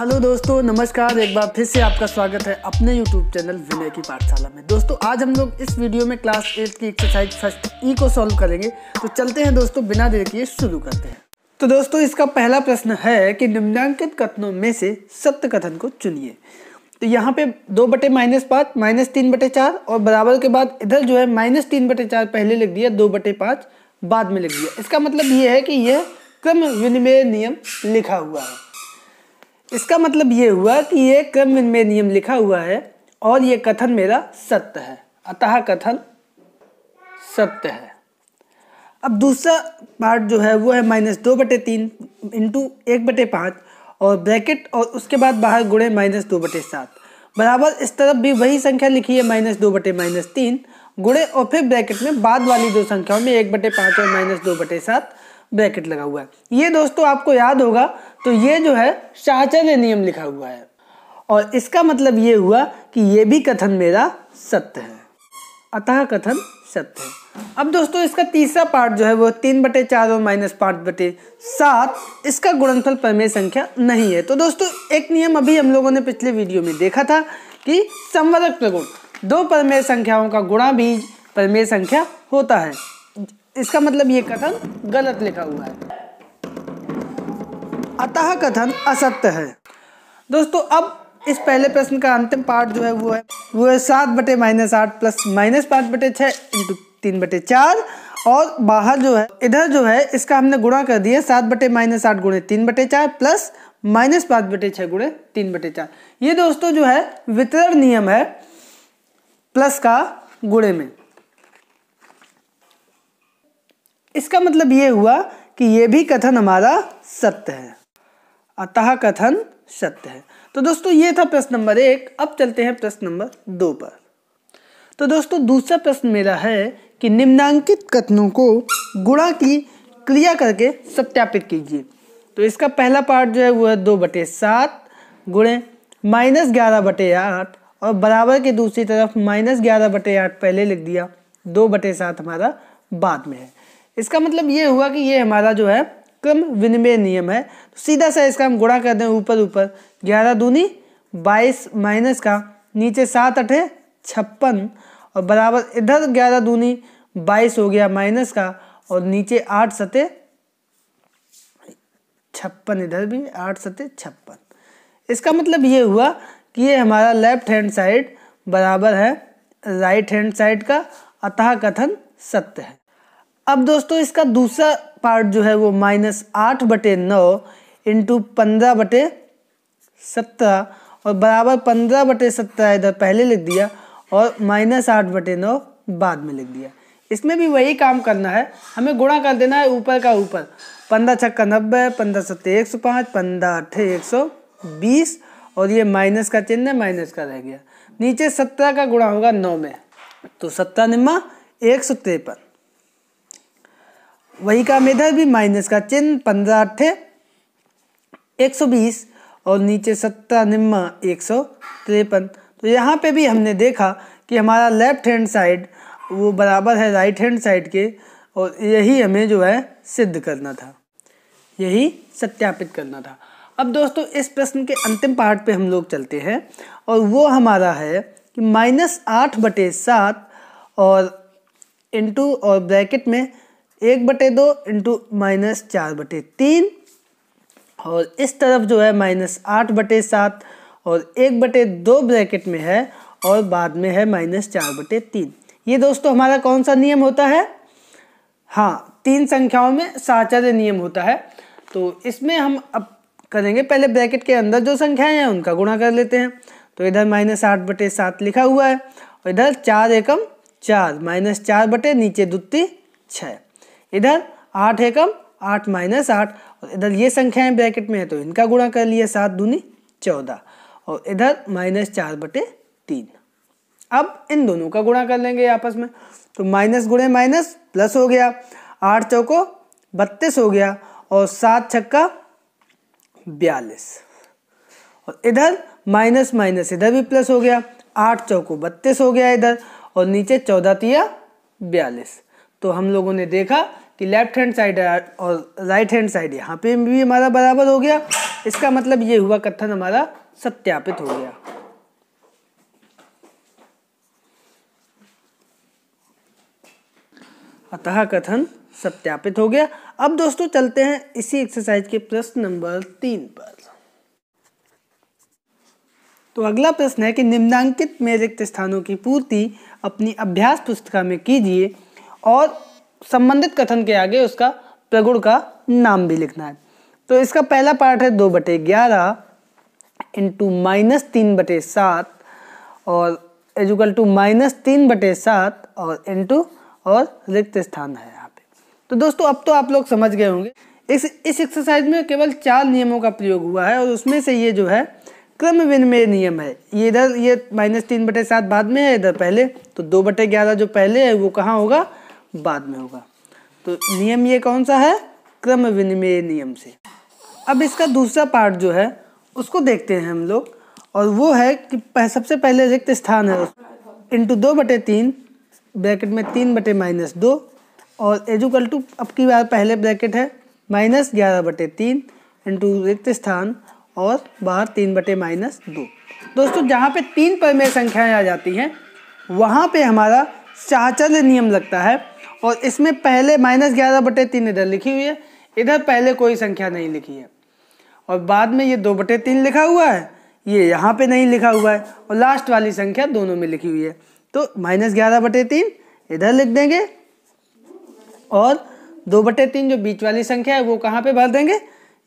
hello दोस्तों नमस्कार एक बार फिर से आपका स्वागत है अपने यूट्यूब चैनल विनय की पाठशाला में दोस्तों आज हम लोग इस वीडियो में क्लास एट की एक्सरसाइज फर्स्ट ई को सॉल्व करेंगे तो चलते हैं दोस्तों बिना देर किए शुरू करते हैं तो दोस्तों इसका पहला प्रश्न है कि निम्नांकित कथनों में से सत्य कथन को चुनिए तो यहाँ पे दो बटे माइनस पाँच माइनस तीन बटे चार और बराबर के बाद इधर जो है माइनस तीन बटे चार पहले लिख दिया दो बटे पाँच बाद में लिख दिया इसका मतलब ये है कि यह क्रम विनिमय नियम लिखा हुआ है इसका मतलब ये हुआ कि ये क्रम में नियम लिखा हुआ है और ये कथन मेरा सत्य है अतः कथन सत्य है अब दूसरा पार्ट जो है वो है माइनस दो बटे तीन इंटू एक बटे पाँच और ब्रैकेट और उसके बाद बाहर गुड़े माइनस दो बटे सात बराबर इस तरफ भी वही संख्या लिखी है माइनस दो बटे माइनस तीन गुड़े और फिर ब्रैकेट में बाद वाली दो संख्याओं में एक बटे पाँच और माइनस दो बटे सात ब्रैकेट लगा हुआ है ये दोस्तों आपको याद होगा तो ये जो है शाहचर्य नियम लिखा हुआ है और इसका मतलब ये हुआ कि ये भी कथन मेरा सत्य है अतः कथन सत्य है अब दोस्तों इसका तीसरा पार्ट जो है वो तीन बटे चार और माइनस पाँच बटे सात इसका गुणनफल प्रमेय संख्या नहीं है तो दोस्तों एक नियम अभी हम लोगों ने पिछले वीडियो में देखा था कि संवर्धक प्रगुण दो परमेय संख्याओं का गुणा बीज परमेय संख्या होता है इसका मतलब ये कथन गलत लिखा हुआ है अतः कथन असत्य है दोस्तों अब इस पहले प्रश्न का अंतिम पार्ट जो है वो है वो है सात बटे माइनस आठ प्लस माइनस पाँच बटे छः इंटू तीन बटे चार और बाहर जो है इधर जो है इसका हमने गुणा कर दिया सात बटे माइनस आठ गुणे तीन बटे चार प्लस माइनस पाँच बटे छः गुणे तीन बटे चार ये दोस्तों जो है वितरण नियम है प्लस का गुणे में इसका मतलब ये हुआ कि ये भी कथन हमारा सत्य है अतः कथन सत्य है तो दोस्तों ये था प्रश्न नंबर एक अब चलते हैं प्रश्न नंबर दो पर तो दोस्तों दूसरा प्रश्न मेरा है कि निम्नांकित कथनों को गुणा की क्रिया करके सत्यापित कीजिए तो इसका पहला पार्ट जो है वो है दो बटे सात गुणे माइनस ग्यारह बटे आठ और बराबर के दूसरी तरफ माइनस ग्यारह बटे आठ पहले लिख दिया दो बटे सात हमारा बाद में है इसका मतलब ये हुआ कि ये हमारा जो है क्रम विनिमय नियम है तो सीधा सा इसका हम गुणा कर दें ऊपर ऊपर ग्यारह दूनी बाईस माइनस का नीचे सात अठे छप्पन और बराबर इधर ग्यारह दूनी बाईस हो गया माइनस का और नीचे आठ सते छप्पन इधर भी आठ सते छप्पन इसका मतलब ये हुआ कि ये हमारा लेफ्ट हैंड साइड बराबर है राइट हैंड साइड का अतः कथन सत्य है अब दोस्तों इसका दूसरा पार्ट जो है वो माइनस आठ बटे नौ इंटू पंद्रह बटे सत्रह और बराबर पंद्रह बटे सत्रह इधर पहले लिख दिया और माइनस आठ बटे नौ बाद में लिख दिया इसमें भी वही काम करना है हमें गुणा कर देना है ऊपर का ऊपर पंद्रह छक्का नब्बे पंद्रह सत्तर एक सौ पाँच पंद्रह अठे एक सौ बीस और ये माइनस का चिन्ह माइनस का रह गया नीचे सत्रह का गुणा होगा नौ में तो सत्रह निम्मा एक सौ तिरपन वही का मेधा भी माइनस का चिन्ह पंद्रह अठे एक सौ बीस और नीचे सत्रह निम्मा एक सौ तिरपन तो यहाँ पे भी हमने देखा कि हमारा लेफ्ट हैंड साइड वो बराबर है राइट हैंड साइड के और यही हमें जो है सिद्ध करना था यही सत्यापित करना था अब दोस्तों इस प्रश्न के अंतिम पार्ट पे हम लोग चलते हैं और वो हमारा है कि माइनस आठ बटे सात और इंटू और ब्रैकेट में एक बटे दो इंटू माइनस चार बटे तीन और इस तरफ जो है माइनस आठ बटे सात और एक बटे दो ब्रैकेट में है और बाद में है माइनस चार बटे तीन ये दोस्तों हमारा कौन सा नियम होता है हाँ तीन संख्याओं में साचार्य नियम होता है तो इसमें हम अब करेंगे पहले ब्रैकेट के अंदर जो संख्याएं हैं उनका गुणा कर लेते हैं तो इधर माइनस आठ बटे सात लिखा हुआ है और इधर चार एकम चार माइनस चार बटे नीचे दुत्ती छः इधर आठ एकम आठ माइनस आठ और इधर ये संख्याएं ब्रैकेट में है तो इनका गुणा कर लिया सात दूनी चौदह और इधर माइनस चार बटे तीन अब इन दोनों का गुणा कर लेंगे आपस में तो माइनस गुणे माइनस प्लस हो गया आठ चौको बत्तीस हो गया और सात छक्का बयालीस और इधर माइनस माइनस इधर भी प्लस हो गया आठ चौको बत्तीस हो गया इधर और नीचे चौदह तिया बयालीस तो हम लोगों ने देखा कि लेफ्ट हैंड साइड और राइट हैंड साइड यहाँ पे भी हमारा बराबर हो गया इसका मतलब ये हुआ कथन हमारा सत्यापित हो गया अतः कथन सत्यापित हो गया अब दोस्तों चलते हैं इसी एक्सरसाइज के प्रश्न नंबर तीन पर तो अगला प्रश्न है कि निम्नांकित में रिक्त स्थानों की पूर्ति अपनी अभ्यास पुस्तिका में कीजिए और संबंधित कथन के आगे उसका प्रगुण का नाम भी लिखना है तो इसका पहला पार्ट है दो बटे ग्यारह इंटू माइनस तीन बटे सात और एजुकल टू माइनस तीन बटे सात और इंटू और रिक्त स्थान है यहाँ पे तो दोस्तों अब तो आप लोग समझ गए होंगे इस इस एक्सरसाइज में केवल चार नियमों का प्रयोग हुआ है और उसमें से ये जो है क्रम विनिमय नियम है ये इधर ये माइनस तीन बटे सात बाद में है इधर पहले तो दो बटे ग्यारह जो पहले है वो कहाँ होगा बाद में होगा तो नियम ये कौन सा है क्रम विनिमय नियम से अब इसका दूसरा पार्ट जो है उसको देखते हैं हम लोग और वो है कि सबसे पहले रिक्त स्थान है इंटू दो बटे तीन ब्रैकेट में तीन बटे माइनस दो और एजुकल टू अब की बार पहले ब्रैकेट है माइनस ग्यारह बटे तीन इंटू रिक्त स्थान और बाहर तीन बटे माइनस दो दोस्तों जहाँ पे तीन परिमेय संख्याएं आ जाती हैं वहाँ पे हमारा चाचद नियम लगता है और इसमें पहले माइनस ग्यारह बटे तीन इधर लिखी हुई है इधर पहले कोई संख्या नहीं लिखी है और बाद में ये दो बटे तीन लिखा हुआ है ये यहाँ पे नहीं लिखा हुआ है और लास्ट वाली संख्या दोनों में लिखी हुई है तो माइनस ग्यारह बटे तीन इधर लिख देंगे और दो बटे तीन जो बीच वाली संख्या है वो कहाँ पे भर देंगे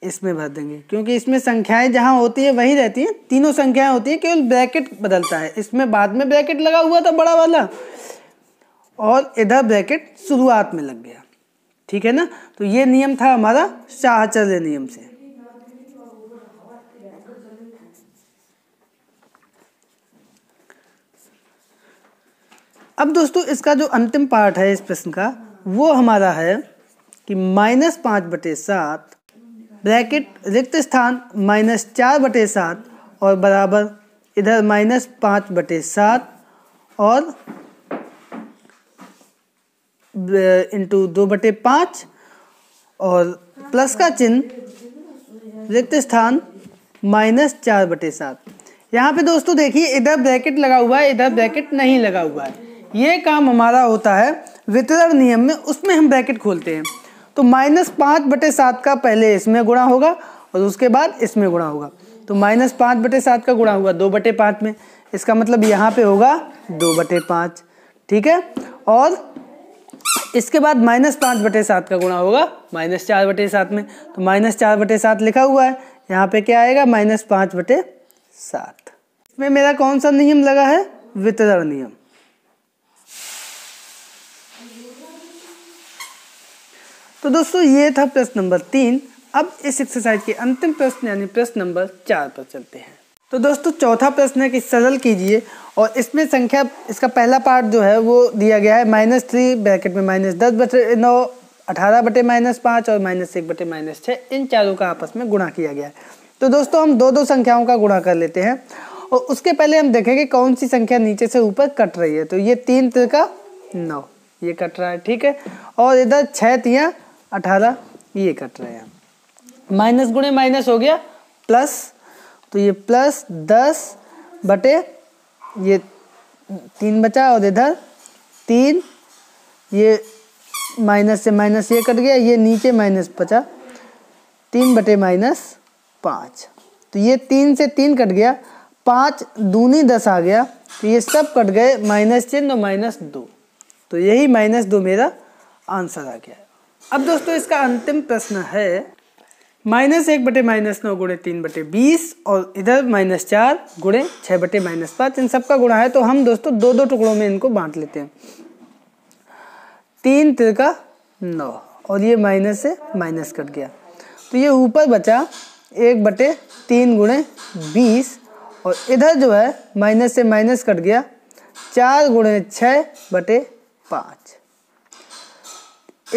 इसमें भर देंगे क्योंकि इसमें संख्याएं जहाँ होती है वही रहती हैं तीनों संख्याएं होती हैं केवल ब्रैकेट बदलता है इसमें बाद में ब्रैकेट लगा हुआ था बड़ा वाला और इधर ब्रैकेट शुरुआत में लग गया ठीक है ना तो ये नियम था हमारा शाहचर्य नियम से अब दोस्तों इसका जो अंतिम पार्ट है इस प्रश्न का वो हमारा है कि माइनस पांच बटे सात ब्रैकेट रिक्त स्थान माइनस चार बटे सात और बराबर इधर माइनस पांच बटे सात और इंटू दो बटे पाँच और प्लस का चिन्ह रिक्त स्थान माइनस चार बटे सात यहाँ पे दोस्तों देखिए इधर ब्रैकेट लगा हुआ है इधर ब्रैकेट नहीं लगा हुआ है ये काम हमारा होता है वितरण नियम में उसमें हम ब्रैकेट खोलते हैं तो माइनस पाँच बटे सात का पहले इसमें गुणा होगा और उसके बाद इसमें गुणा होगा तो माइनस पाँच बटे सात का गुणा हुआ दो बटे पाँच में इसका मतलब यहाँ पे होगा दो बटे पाँच ठीक है और इसके बाद माइनस पाँच बटे सात का गुणा होगा माइनस चार बटे सात में तो माइनस चार बटे सात लिखा हुआ है यहाँ पे क्या आएगा माइनस पाँच बटे सात इसमें मेरा कौन सा नियम लगा है वितरण नियम तो दोस्तों ये था प्रश्न नंबर तीन अब इस एक्सरसाइज के अंतिम प्रश्न यानी प्रश्न नंबर चार पर चलते हैं तो दोस्तों चौथा प्रश्न है कि सरल कीजिए और इसमें संख्या इसका पहला पार्ट जो है वो दिया गया है माइनस थ्री ब्रैकेट में माइनस दस बटे नौ अठारह बटे माइनस पाँच और माइनस एक बटे माइनस छः इन चारों का आपस में गुणा किया गया है तो दोस्तों हम दो दो संख्याओं का गुणा कर लेते हैं और उसके पहले हम देखेंगे कौन सी संख्या नीचे से ऊपर कट रही है तो ये तीन का नौ ये कट रहा है ठीक है और इधर छः तिया अठारह ये कट रहे हैं माइनस गुणे माइनस हो गया प्लस तो ये प्लस दस बटे ये तीन बचा और इधर तीन ये माइनस से माइनस ये कट गया ये नीचे माइनस बचा तीन बटे माइनस पाँच तो ये तीन से तीन कट गया पाँच दूनी दस आ गया तो ये सब कट गए माइनस चिन्ह और माइनस दो तो यही माइनस दो मेरा आंसर आ गया अब दोस्तों इसका अंतिम प्रश्न है माइनस एक बटे माइनस नौ गुणे तीन बटे बीस और इधर माइनस चार गुणे छः बटे माइनस पाँच इन सबका गुणा है तो हम दोस्तों दो दो टुकड़ों में इनको बांट लेते हैं तीन तिरका नौ और ये माइनस से माइनस कट गया तो ये ऊपर बचा एक बटे तीन गुणे बीस और इधर जो है माइनस से माइनस कट गया चार गुणे छः बटे पाँच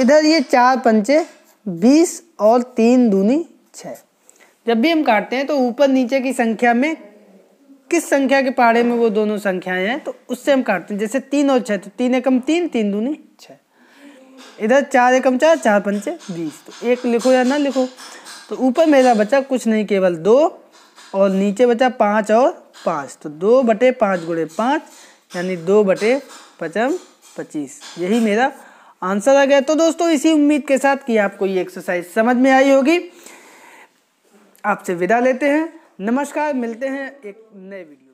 इधर ये चार पंचे बीस और तीन दूनी छः जब भी हम काटते हैं तो ऊपर नीचे की संख्या में किस संख्या के पारे में वो दोनों संख्याएं हैं तो उससे हम काटते हैं जैसे तीन और छः तो तीन एकम तीन तीन दूनी छः इधर चार एकम चार चार पंचे बीस तो एक लिखो या ना लिखो तो ऊपर मेरा बचा कुछ नहीं केवल दो और नीचे बचा पाँच और पाँच तो दो बटे पाँच गुड़े पाँच यानी दो बटे पचम पच्चीस यही मेरा आंसर आ गया तो दोस्तों इसी उम्मीद के साथ कि आपको ये एक्सरसाइज समझ में आई होगी आपसे विदा लेते हैं नमस्कार मिलते हैं एक नए वीडियो